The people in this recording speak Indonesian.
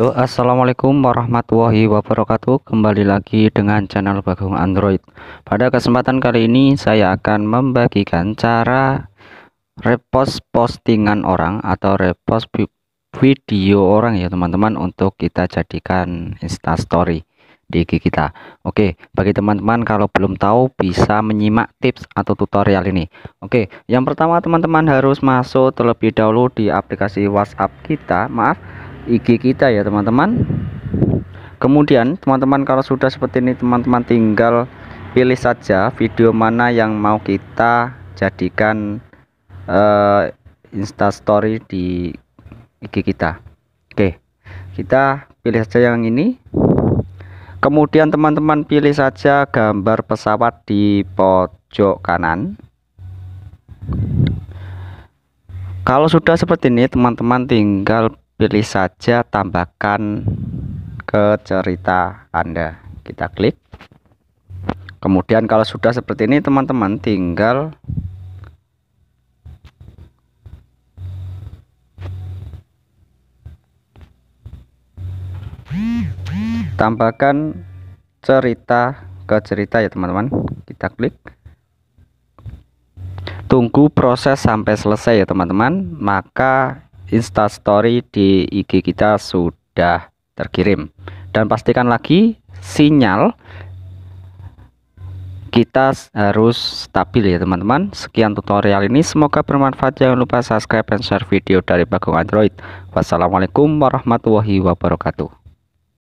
Halo assalamualaikum warahmatullahi wabarakatuh kembali lagi dengan channel bagung Android pada kesempatan kali ini saya akan membagikan cara repost postingan orang atau repost video orang ya teman-teman untuk kita jadikan instastory di IG kita Oke bagi teman-teman kalau belum tahu bisa menyimak tips atau tutorial ini Oke yang pertama teman-teman harus masuk terlebih dahulu di aplikasi WhatsApp kita maaf IG kita ya teman-teman kemudian teman-teman kalau sudah seperti ini teman-teman tinggal pilih saja video mana yang mau kita jadikan uh, eh, instastory di IG kita oke kita pilih saja yang ini kemudian teman-teman pilih saja gambar pesawat di pojok kanan kalau sudah seperti ini teman-teman tinggal pilih saja tambahkan ke cerita Anda kita klik kemudian kalau sudah seperti ini teman-teman tinggal tambahkan cerita ke cerita ya teman-teman kita klik tunggu proses sampai selesai ya teman-teman maka instastory di IG kita sudah terkirim dan pastikan lagi sinyal kita harus stabil ya teman-teman sekian tutorial ini semoga bermanfaat jangan lupa subscribe dan share video dari Bagong Android wassalamualaikum warahmatullahi wabarakatuh